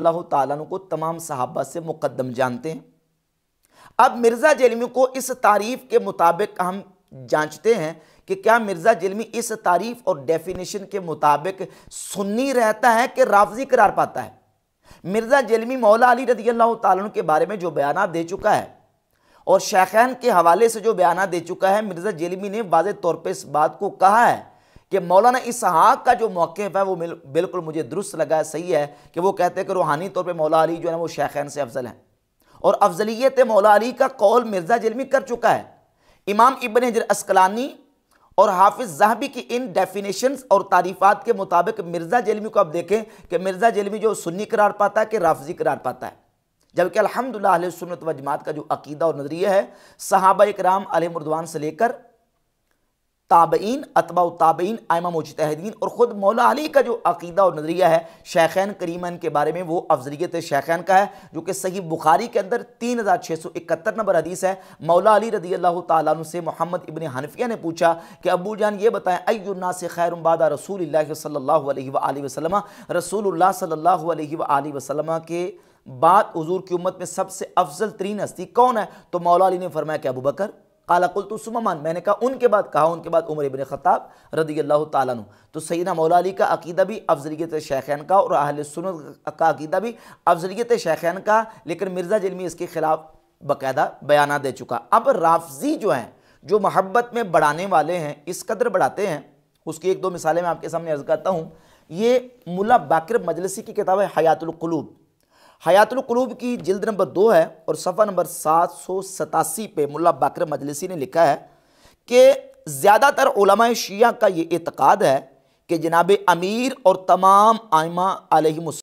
अल्लाह तु को तमाम सहाबा से मुकदम जानते हैं अब मिर्ज़ा जलमी को इस तारीफ़ के मुताबिक हम जांचते हैं कि क्या मिर्ज़ा जलमी इस तारीफ़ और डेफिनेशन के मुताबिक सुन्नी रहता है कि राफजी करार पाता है मिर्ज़ा जलमी मौला अली रदी अल्लाह तु के बारे में जो बयान दे चुका है और शेखैन के हवाले से जो बयान दे चुका है मिर्ज़ा जलमी ने वाज तौर पर इस बात को कहा है कि मौलाना इसहाक का जो मौक़ है वो बिल्कुल मुझे दुरुस्त लगा है सही है कि वो कहते हैं कि रूहानी तौर पर मौला अली जो है वो शेखैन से अफजल हैं और अफजलियत मौला अली का कौल मिर्ज़ा जिलमी कर चुका है इमाम इबन हजर और हाफिज जहाबी की इन डेफिनेशन और तारीफ़ात के मुताबिक मिर्ज़ा जलमी को आप देखें कि मिर्ज़ा जलमी जो सुन्नी करार पाता है कि राफजी करार पाता है जबकि अलहमदिल्ला सुनत व जमात का जो अकीदा और नज़रिया है सहाबा इक्राम अलमरदवान से लेकर ताबईन अतबा ताबईन आयमा मुजतहदीन और ख़ुद मौला अली का जो अकीदा और नज़रिया है शैखैन करीमन के बारे में वो अफजलियत शैखैन का है जो कि सही बुखारी के अंदर तीन हज़ार छः सौ इकहत्तर नंबर हदीस है मौला अली रदी अल्लाह तु से मोहम्मद इबन हनफिया ने पूछा कि अबू जान ये बताएं अयुना से उम्बादा रसूल सल्ला वसलम रसूल सल्ला वसलम के बाद हजूर की उम्मत में सबसे अफजल तरीन हस्ती कौन है तो मौला अली ने फरमाया कि अबू बकर कालाकुलतुसमान मैंने कहा उनके बाद कहा उनके बाद उमर इबन ख़ताब रदी अल्लाह तु तो सईना मौला का अकीदा भी अफजलियत शैखैन का और अहल सुनत का अकीदा भी अफजलियत शैखैन का लेकिन मिर्ज़ा जिलमी इसके ख़िलाफ़ बाकायदा बयान दे चुका अब राफजी जो हैं जो महब्बत में बढ़ाने वाले हैं इस कदर बढ़ाते हैं उसकी एक दो मिसालें मैं आपके सामने अर्ज़ करता हूँ ये मुला बाकर मजलसी की किताब है हयातलकलूब कलूब की जिल्द नंबर दो है और सफ़ा नंबर सात सौ सतासी पे मुला बाकर मजलिसी ने लिखा है कि ज़्यादातर शिया का ये एतक़ाद है कि जनाब अमीर और तमाम आयमा